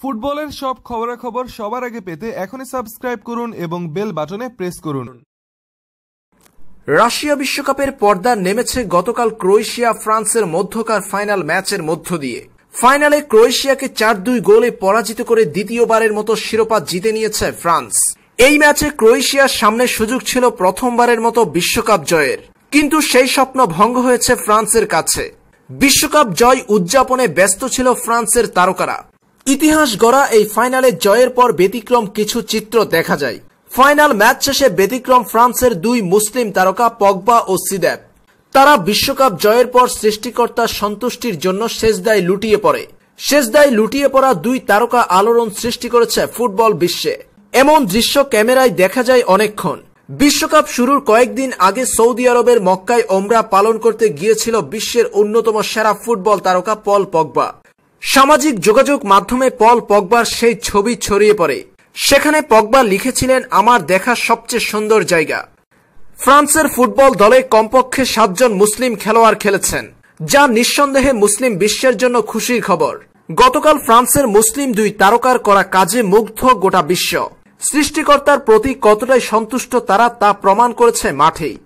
ফুটবলের সব খবরাখবর সবার আগে পেতে এখনই সাবস্ক্রাইব করুন এবং বেল বাটনে প্রেস করুন রাশিয়া বিশ্বকাপের পর্দা নেমেছে গতকাল ক্রোয়েশিয়া ফ্রান্সের মধ্যকার ফাইনাল ম্যাচের মধ্য দিয়ে ফাইনালে ক্রোয়েশিয়াকে চার দুই গোলে পরাজিত করে দ্বিতীয়বারের মতো শিরোপা জিতে নিয়েছে ফ্রান্স এই ম্যাচে ক্রোয়েশিয়ার সামনে সুযোগ ছিল প্রথমবারের মতো বিশ্বকাপ জয়ের কিন্তু সেই স্বপ্ন ভঙ্গ হয়েছে ফ্রান্সের কাছে বিশ্বকাপ জয় উদযাপনে ব্যস্ত ছিল ফ্রান্সের তারকারা ইতিহাস গড়া এই ফাইনালে জয়ের পর ব্যতিক্রম কিছু চিত্র দেখা যায় ফাইনাল ম্যাচ শেষে ব্যতিক্রম ফ্রান্সের দুই মুসলিম তারকা পগবা ও সিদেব তারা বিশ্বকাপ জয়ের পর সৃষ্টিকর্তার সন্তুষ্টির জন্য শেষদায় লুটিয়ে পড়ে শেষদায় লুটিয়ে পড়া দুই তারকা আলোড়ন সৃষ্টি করেছে ফুটবল বিশ্বে এমন দৃশ্য ক্যামেরায় দেখা যায় অনেকক্ষণ বিশ্বকাপ শুরুর কয়েকদিন আগে সৌদি আরবের মক্কায় ওমরা পালন করতে গিয়েছিল বিশ্বের অন্যতম সেরা ফুটবল তারকা পল পগবা সামাজিক যোগাযোগ মাধ্যমে পল পগবার সেই ছবি ছড়িয়ে পড়ে সেখানে পগবা লিখেছিলেন আমার দেখা সবচেয়ে সুন্দর জায়গা ফ্রান্সের ফুটবল দলে কমপক্ষে সাতজন মুসলিম খেলোয়াড় খেলেছেন যা নিঃসন্দেহে মুসলিম বিশ্বের জন্য খুশির খবর গতকাল ফ্রান্সের মুসলিম দুই তারকার করা কাজে মুগ্ধ গোটা বিশ্ব সৃষ্টিকর্তার প্রতি কতটাই সন্তুষ্ট তারা তা প্রমাণ করেছে মাঠেই